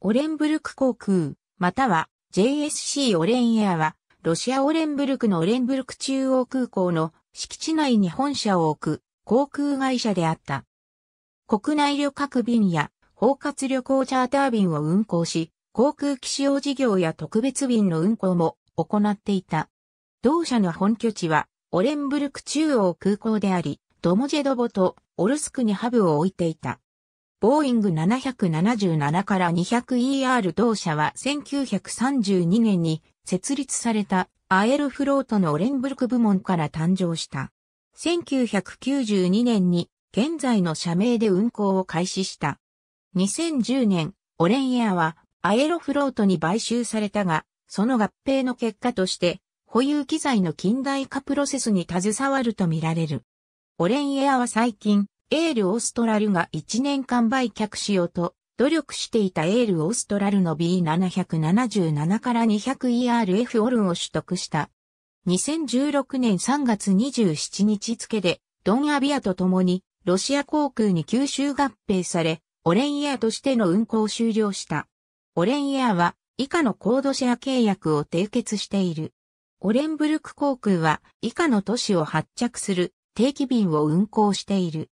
オレンブルク航空、または JSC オレンエアは、ロシアオレンブルクのオレンブルク中央空港の敷地内に本社を置く航空会社であった。国内旅客便や包括旅行チャーター便を運航し、航空機使用事業や特別便の運航も行っていた。同社の本拠地はオレンブルク中央空港であり、ドモジェドボとオルスクにハブを置いていた。ボーイング777から 200ER 同社は1932年に設立されたアエルフロートのオレンブルク部門から誕生した。1992年に現在の社名で運行を開始した。2010年、オレンエアはアエロフロートに買収されたが、その合併の結果として、保有機材の近代化プロセスに携わるとみられる。オレンエアは最近、エールオーストラルが1年間売却しようと努力していたエールオーストラルの B777 から 200ERF オルンを取得した。2016年3月27日付でドンアビアと共にロシア航空に吸収合併され、オレンエアとしての運航を終了した。オレンエアは以下のコードシェア契約を締結している。オレンブルク航空は以下の都市を発着する定期便を運航している。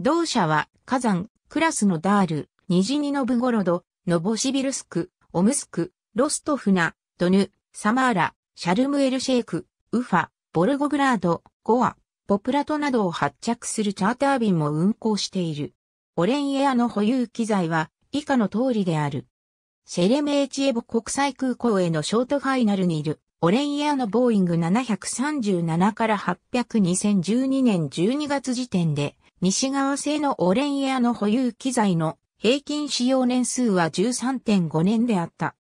同社は、火山、クラスのダール、ニジニノブゴロド、ノボシビルスク、オムスク、ロストフナ、ドヌ、サマーラ、シャルムエルシェイク、ウファ、ボルゴグラード、ゴア、ポプラトなどを発着するチャーター便も運航している。オレンエアの保有機材は以下の通りである。シェレメーチエボ国際空港へのショートファイナルにいるオレンエアのボーイング737から800 2012年12月時点で西側製のオレンエアの保有機材の平均使用年数は13.5年であった。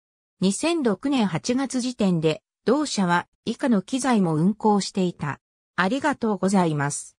2006年8月時点で同社は以下の機材も運行していた。ありがとうございます。